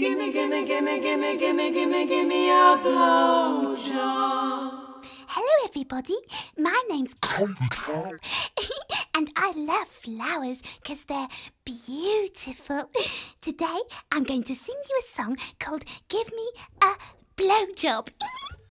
Gimme, gimme, gimme, gimme, gimme, gimme, gimme a blowjob. Hello, everybody. My name's Coco, and I love flowers because they're beautiful. Today, I'm going to sing you a song called Give Me a Blowjob.